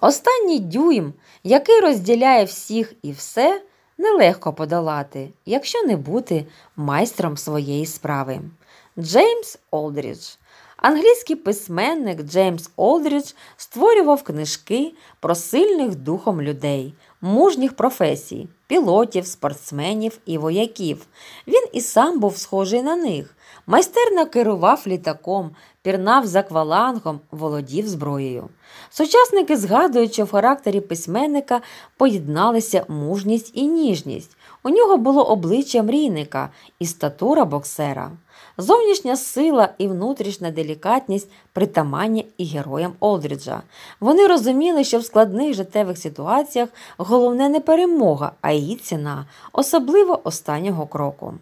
Останній дюйм, який розділяє всіх і все, нелегко подолати, якщо не бути майстром своєї справи. Джеймс Олдрідж Англійський письменник Джеймс Олдрідж створював книжки про сильних духом людей, мужніх професій пілотів, спортсменів і вояків. Він і сам був схожий на них. Майстерно керував літаком, пірнав за квалангом, володів зброєю. Сучасники згадують, що в характері письменника поєдналися мужність і ніжність. У нього було обличчя мрійника і статура боксера. Зовнішня сила і внутрішня делікатність притаманні і героям Олдріджа. Вони розуміли, що в складних життєвих ситуаціях головне не перемога, а її ціна, особливо останнього кроку.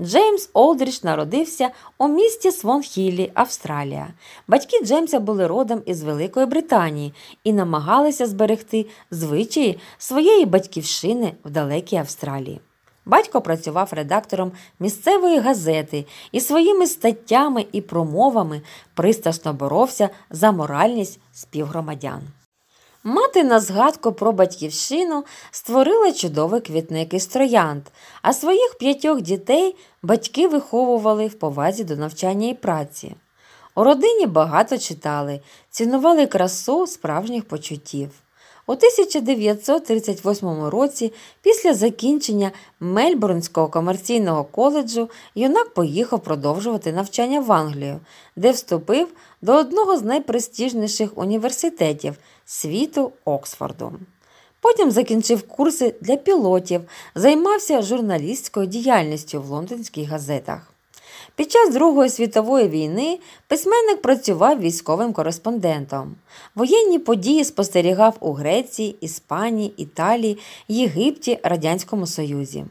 Джеймс Олдріч народився у місті Свонхіллі, Австралія. Батьки Джеймса були родом із Великої Британії і намагалися зберегти звичаї своєї батьківщини в далекій Австралії. Батько працював редактором місцевої газети і своїми статтями і промовами пристрасно боровся за моральність співгромадян. Мати на згадку про батьківщину створила чудовий квітник із троянд, а своїх п'ятьох дітей батьки виховували в повазі до навчання і праці. У родині багато читали, цінували красу справжніх почуттів. У 1938 році, після закінчення Мельбурнського комерційного коледжу, юнак поїхав продовжувати навчання в Англію, де вступив до одного з найпрестижніших університетів світу Оксфорду. Потім закінчив курси для пілотів, займався журналістською діяльністю в лондонських газетах. Під час Другої світової війни письменник працював військовим кореспондентом. Воєнні події спостерігав у Греції, Іспанії, Італії, Єгипті, Радянському Союзі.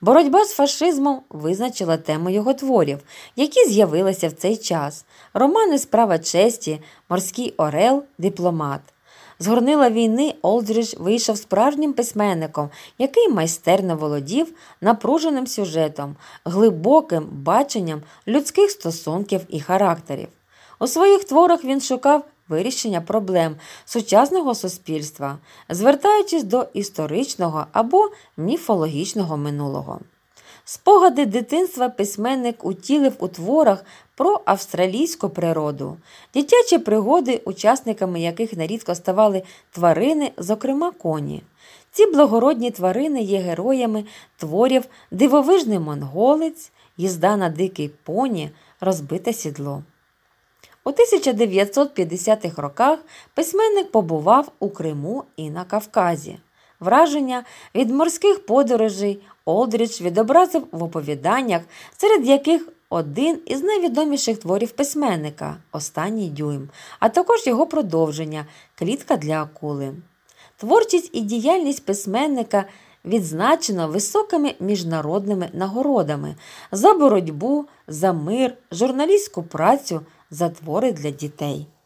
Боротьба з фашизмом визначила тему його творів, які з'явилися в цей час: романи Справа честі, Морський Орел, Дипломат. З горнила війни Олдріж вийшов справжнім письменником, який майстерно володів напруженим сюжетом, глибоким баченням людських стосунків і характерів. У своїх творах він шукав вирішення проблем сучасного суспільства, звертаючись до історичного або міфологічного минулого. Спогади дитинства письменник утілив у творах про австралійську природу, дитячі пригоди, учасниками яких нарідко ставали тварини, зокрема коні. Ці благородні тварини є героями творів дивовижний монголець, їзда на дикий поні, розбите сідло. У 1950-х роках письменник побував у Криму і на Кавказі. Враження від морських подорожей Олдріч відобразив в оповіданнях, серед яких один із найвідоміших творів письменника Останній дюйм, а також його продовження Клітка для акули. Творчість і діяльність письменника відзначено високими міжнародними нагородами за боротьбу, за мир, журналістську працю, за твори для дітей.